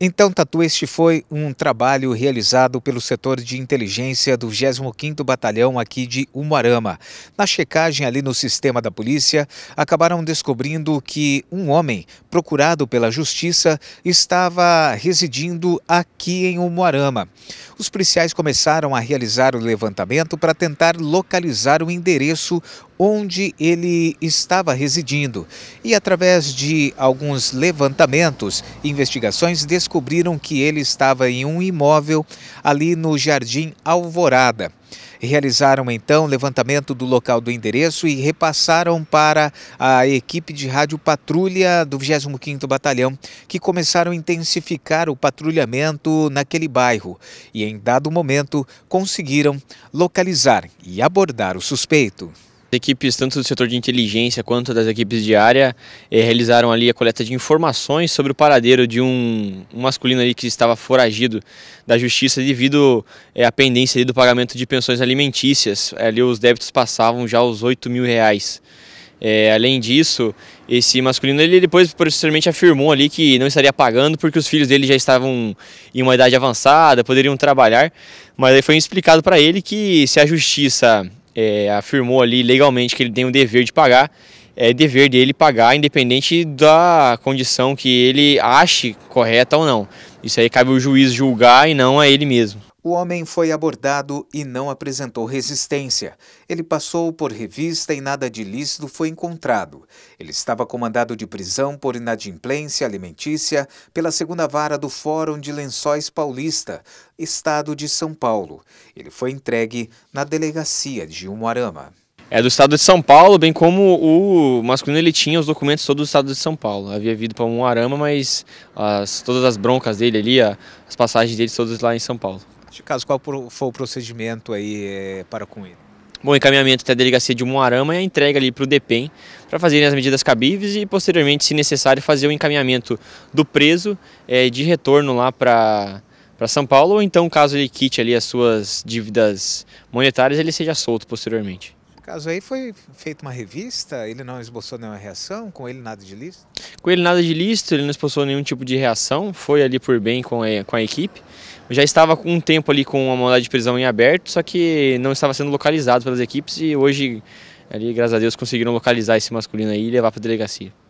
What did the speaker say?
Então, Tatu, este foi um trabalho realizado pelo setor de inteligência do 25º Batalhão aqui de Umuarama. Na checagem ali no sistema da polícia, acabaram descobrindo que um homem procurado pela justiça estava residindo aqui em Umuarama. Os policiais começaram a realizar o levantamento para tentar localizar o endereço onde ele estava residindo. E através de alguns levantamentos investigações, descobriram que ele estava em um imóvel ali no Jardim Alvorada. Realizaram então levantamento do local do endereço e repassaram para a equipe de rádio patrulha do 25º Batalhão, que começaram a intensificar o patrulhamento naquele bairro e em dado momento conseguiram localizar e abordar o suspeito equipes tanto do setor de inteligência quanto das equipes de área eh, realizaram ali a coleta de informações sobre o paradeiro de um, um masculino ali que estava foragido da justiça devido eh, à pendência do pagamento de pensões alimentícias. Ali os débitos passavam já os 8 mil reais. É, além disso, esse masculino ele depois posteriormente afirmou ali que não estaria pagando porque os filhos dele já estavam em uma idade avançada, poderiam trabalhar, mas aí foi explicado para ele que se a justiça é, afirmou ali legalmente que ele tem o dever de pagar, é dever dele pagar, independente da condição que ele ache correta ou não. Isso aí cabe ao juiz julgar e não a ele mesmo. O homem foi abordado e não apresentou resistência. Ele passou por revista e nada de lícito foi encontrado. Ele estava comandado de prisão por inadimplência alimentícia pela segunda vara do Fórum de Lençóis Paulista, estado de São Paulo. Ele foi entregue na delegacia de Umuarama. É do estado de São Paulo, bem como o masculino ele tinha os documentos todos do estado de São Paulo. Havia vindo para Umuarama, mas as, todas as broncas dele ali, as passagens dele todas lá em São Paulo. Neste caso, qual foi o procedimento aí é, para com ele? Bom, encaminhamento até a delegacia de Moarama e a entrega ali para o DEPEN para fazerem as medidas cabíveis e posteriormente, se necessário, fazer o encaminhamento do preso é, de retorno lá para para São Paulo ou então caso ele quite ali as suas dívidas monetárias ele seja solto posteriormente. No caso aí foi feita uma revista, ele não esboçou nenhuma reação, com ele nada de lícito? Com ele nada de lícito, ele não expulsou nenhum tipo de reação, foi ali por bem com a, com a equipe. já estava com um tempo ali com uma mandada de prisão em aberto, só que não estava sendo localizado pelas equipes e hoje, ali, graças a Deus, conseguiram localizar esse masculino aí e levar para a delegacia.